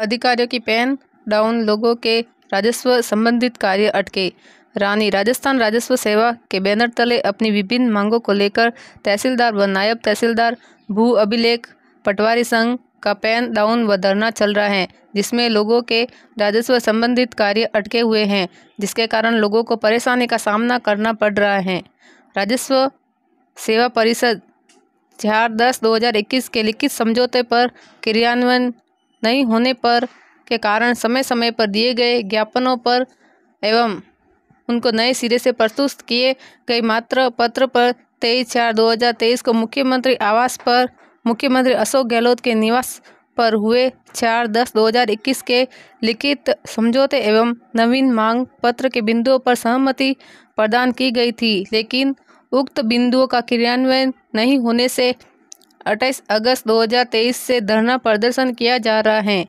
अधिकारियों की pen down लोगों के राजस्व संबंधित कार्य अटके रानी राजस्थान राजस्व सेवा के बैनर तले अपनी विभिन्न मांगों को लेकर तहसीलदार व नायब तहसीलदार भू अभिलेख पटवारी संघ का पैन डाउन व धरना चल रहा है जिसमें लोगों के राजस्व संबंधित कार्य अटके हुए हैं जिसके कारण लोगों को परेशानी का सामना करना पड़ रहा है राजस्व सेवा परिषद चार दस दो हज़ार इक्कीस के लिखित समझौते पर क्रियान्वयन नहीं होने पर के कारण समय समय पर दिए गए ज्ञापनों पर एवं उनको नए सिरे से प्रस्तुत किए गए मात्र पत्र पर तेईस चार दो हजार तेईस को मुख्यमंत्री आवास पर मुख्यमंत्री अशोक गहलोत के निवास पर हुए चार दस दो हजार इक्कीस के लिखित समझौते एवं नवीन मांग पत्र के बिंदुओं पर सहमति प्रदान की गई थी लेकिन उक्त बिंदुओं का क्रियान्वयन नहीं होने से अट्ठाईस अगस्त 2023 से धरना प्रदर्शन किया जा रहा है